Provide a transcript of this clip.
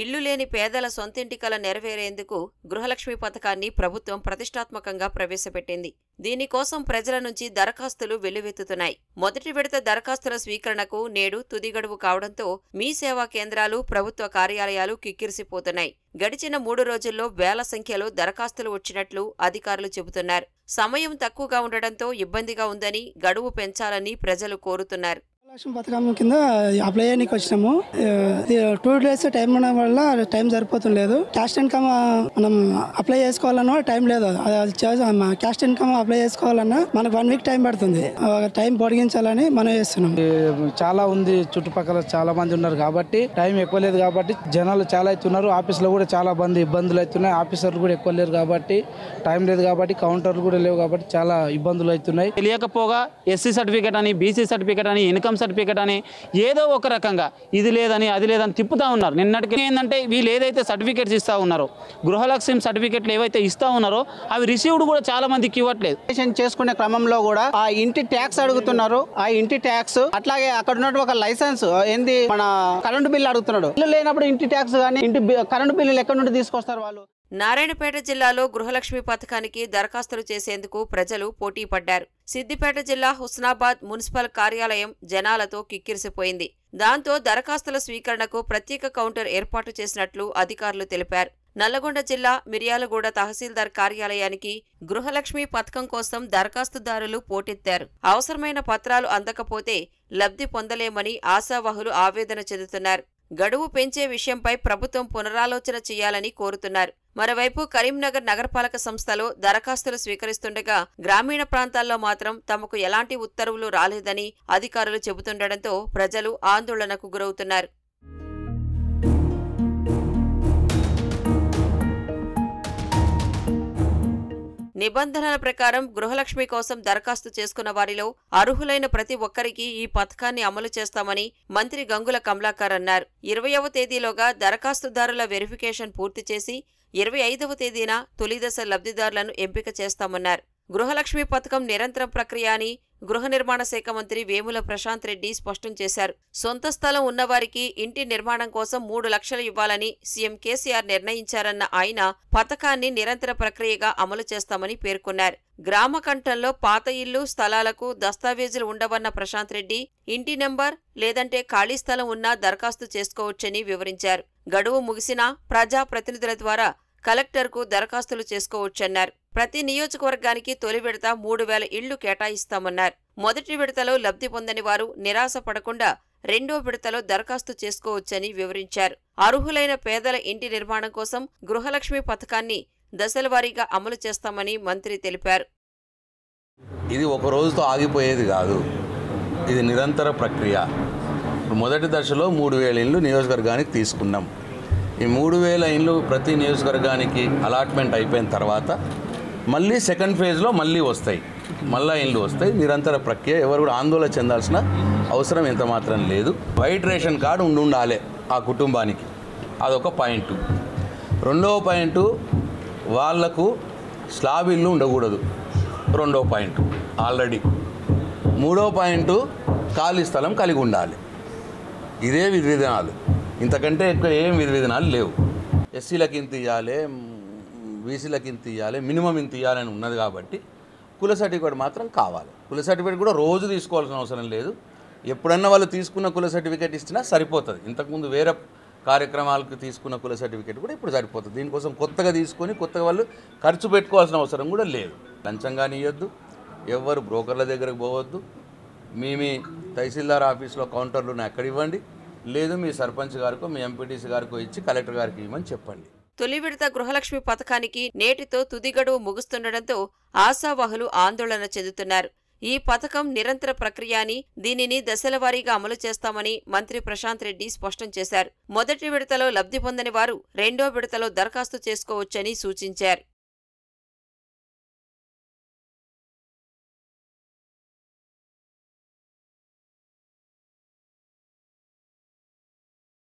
ఇళ్లు లేని పేదల సొంతింటి కల నెరవేరేందుకు గృహలక్ష్మి పథకాన్ని ప్రభుత్వం ప్రతిష్టాత్మకంగా ప్రవేశపెట్టింది దీనికోసం ప్రజల నుంచి దరఖాస్తులు వెల్లువెత్తుతున్నాయి మొదటి విడత దరఖాస్తుల స్వీకరణకు నేడు తుది గడువు కావడంతో మీ సేవా కేంద్రాలు ప్రభుత్వ కార్యాలయాలు కిక్కిరిసిపోతున్నాయి గడిచిన మూడు రోజుల్లో వేల సంఖ్యలో దరఖాస్తులు వచ్చినట్లు అధికారులు చెబుతున్నారు సమయం తక్కువగా ఉండడంతో ఇబ్బందిగా ఉందని గడువు పెంచాలని ప్రజలు కోరుతున్నారు లక్ష్యం పథకం కింద అప్లై చేయడానికి వచ్చినాము టూ డేస్ టైం ఉండడం వల్ల టైం లేదు క్యాష్ ఇన్కమ్ మనం అప్లై చేసుకోవాలన్నా టైం లేదు క్యాష్ ఇన్కమ్ అప్లై చేసుకోవాలన్నా మనకు వన్ వీక్ టైం పడుతుంది టైం పొడిగించాలని మనం చేస్తున్నాం చాలా ఉంది చుట్టుపక్కల చాలా మంది ఉన్నారు కాబట్టి టైం ఎక్కువ లేదు కాబట్టి జనాలు చాలా అవుతున్నారు ఆఫీస్లో కూడా చాలా మంది ఇబ్బందులు అవుతున్నాయి ఆఫీసర్లు కూడా ఎక్కువ లేరు కాబట్టి టైం లేదు కాబట్టి కౌంటర్లు కూడా లేవు కాబట్టి చాలా ఇబ్బందులు అవుతున్నాయి తెలియకపోగా ఎస్సీ సర్టిఫికేట్ అని బీసీ సర్టిఫికేట్ అని ఇన్కమ్ సర్టిఫికేట్ అని ఏదో ఒక రకంగా ఇది లేదని అది లేదని తిప్పుతూ ఉన్నారు నిన్నటికి ఏంటంటే వీళ్ళు ఏదైతే సర్టిఫికేట్స్ ఇస్తూ ఉన్నారో గృహలక్ష్మి సర్టిఫికేట్లు ఏవైతే ఇస్తూ ఉన్నారో అవి రిసీవ్డ్ కూడా చాలా మందికి ఇవ్వట్లేదు చేసుకునే క్రమంలో కూడా ఆ ఇంటి ట్యాక్స్ అడుగుతున్నారు ఆ ఇంటి ట్యాక్స్ అట్లాగే అక్కడ ఉన్న ఒక లైసెన్స్ ఏంది మన కరెంటు బిల్లు అడుగుతున్నాడు ఇల్లు లేనప్పుడు ఇంటి ట్యాక్స్ కానీ ఇంటి కరెంటు బిల్లు ఎక్కడి నుండి తీసుకొస్తారు వాళ్ళు నారాయణపేట జిల్లాలో గృహలక్ష్మి పథకానికి దరఖాస్తులు చేసేందుకు ప్రజలు పోటీ పడ్డారు సిద్దిపేట జిల్లా హుస్నాబాద్ మున్సిపల్ కార్యాలయం జనాలతో కిక్కిరిసిపోయింది దాంతో దరఖాస్తుల స్వీకరణకు ప్రత్యేక కౌంటర్ ఏర్పాటు చేసినట్లు అధికారులు తెలిపారు నల్లగొండ జిల్లా మిర్యాలగూడ తహసీల్దార్ కార్యాలయానికి గృహలక్ష్మి పథకం కోసం దరఖాస్తుదారులు పోటెత్తారు అవసరమైన పత్రాలు అందకపోతే లబ్ధి పొందలేమని ఆశావాహులు ఆవేదన చెందుతున్నారు గడువు పెంచే విషయంపై ప్రభుత్వం పునరాలోచన చేయాలని కోరుతున్నారు మరోవైపు కరీంనగర్ నగరపాలక సంస్థలో దరఖాస్తులు స్వీకరిస్తుండగా గ్రామీణ ప్రాంతాల్లో మాత్రం తమకు ఎలాంటి ఉత్తర్వులు రాలేదని అధికారులు చెబుతుండటంతో ప్రజలు ఆందోళనకు గురవుతున్నారు నిబంధనల ప్రకారం గృహలక్ష్మి కోసం దరఖాస్తు చేసుకున్న వారిలో అర్హులైన ప్రతి ఒక్కరికి ఈ పథకాన్ని అమలు చేస్తామని మంత్రి గంగుల కమలాకర్ అన్నారు ఇరవయవ తేదీలోగా దరఖాస్తుదారుల వెరిఫికేషన్ పూర్తి చేసి ఇరవై ఐదవ తేదీన తొలిదశ లబ్ధిదారులను ఎంపిక చేస్తామన్నారు గృహలక్ష్మి పథకం నిరంతరం ప్రక్రియ అని గృహ నిర్మాణ శాఖ మంత్రి వేముల ప్రశాంత్ రెడ్డి స్పష్టం చేశారు సొంత స్థలం ఉన్నవారికి ఇంటి నిర్మాణం కోసం మూడు లక్షలు ఇవ్వాలని సీఎం కేసీఆర్ నిర్ణయించారన్న ఆయన పథకాన్ని నిరంతర ప్రక్రియగా అమలు చేస్తామని పేర్కొన్నారు గ్రామ కంఠంలో పాత ఇల్లు స్థలాలకు దస్తావేజులు ఉండవన్న ప్రశాంత్ రెడ్డి ఇంటి నెంబర్ లేదంటే ఖాళీ స్థలం ఉన్నా దరఖాస్తు చేసుకోవచ్చని వివరించారు గడువు ముగిసినా ప్రజాప్రతినిధుల ద్వారా కలెక్టర్కు దరఖాస్తులు చేసుకోవచ్చన్నారు ప్రతి నియోజకవర్గానికి తొలి విడత మూడు వేల ఇళ్లు కేటాయిస్తామన్నారు మొదటి విడతలో లబ్ధి పొందని వారు నిరాశ పడకుండా రెండో విడతలో దరఖాస్తు చేసుకోవచ్చని వివరించారు అర్హులైన పేదల ఇంటి నిర్మాణం కోసం గృహలక్ష్మి పథకాన్ని దశలవారీగా అమలు చేస్తామని మంత్రి తెలిపారు ఇది ఒక రోజుతో ఆగిపోయేది కాదు ఇది నిరంతర ప్రక్రియ మొదటి దశలో మూడు వేల ఇండ్లు నియోజకవర్గానికి తీసుకున్నాం ఈ మూడు వేల ఇండ్లు ప్రతి నియోజకవర్గానికి అలాట్మెంట్ అయిపోయిన తర్వాత మళ్ళీ సెకండ్ ఫేజ్లో మళ్ళీ వస్తాయి మళ్ళా ఇండ్లు వస్తాయి నిరంతర ప్రక్రియ ఎవరు కూడా ఆందోళన చెందాల్సిన అవసరం ఎంత మాత్రం లేదు వైట్ రేషన్ కార్డు ఉండి ఉండాలి ఆ కుటుంబానికి అదొక పాయింట్ రెండవ పాయింట్ వాళ్లకు స్లాబ్ ఇల్లు ఉండకూడదు రెండవ పాయింట్ ఆల్రెడీ మూడవ పాయింట్ ఖాళీ స్థలం కలిగి ఉండాలి ఇదే విధి విధానాలు ఇంతకంటే ఎక్కువ ఏం విధి విధానాలు లేవు ఎస్సీలకు ఇంత ఇవ్వాలి బీసీలకు ఇంత ఇవ్వాలి మినిమం ఇంత ఇవ్వాలని ఉన్నది కాబట్టి కుల సర్టిఫికేట్ మాత్రం కావాలి కుల సర్టిఫికేట్ కూడా రోజు తీసుకోవాల్సిన అవసరం లేదు ఎప్పుడన్నా వాళ్ళు తీసుకున్న కుల సర్టిఫికేట్ ఇచ్చినా సరిపోతుంది ఇంతకుముందు వేరే కార్యక్రమాలకు తీసుకున్న కుల సర్టిఫికేట్ కూడా ఇప్పుడు సరిపోతుంది దీనికోసం కొత్తగా తీసుకొని కొత్తగా వాళ్ళు ఖర్చు పెట్టుకోవాల్సిన అవసరం కూడా లేదు లంచంగా ఇవ్వద్దు ఎవరు బ్రోకర్ల దగ్గరకు పోవద్దు మీ మీ తహసీల్దార్ ఆఫీస్లో కౌంటర్లు ఎక్కడ ఇవ్వండి లేదు మీ సర్పంచ్ గారికో మీ ఎంపీటీసీ గారికో ఇచ్చి కలెక్టర్ గారికి ఇవ్వమని చెప్పండి తొలి విడత గృహలక్ష్మి పథకానికి నేటితో తుది గడువు ముగుస్తుండటంతో ఆశావాహులు ఆందోళన చెందుతున్నారు ఈ పథకం నిరంతర ప్రక్రియ అని దీనిని దశలవారీగా అమలు చేస్తామని మంత్రి ప్రశాంత్ రెడ్డి స్పష్టం చేశారు మొదటి విడతలో లబ్ధి పొందని వారు రెండో విడతలో దరఖాస్తు చేసుకోవచ్చని సూచించారు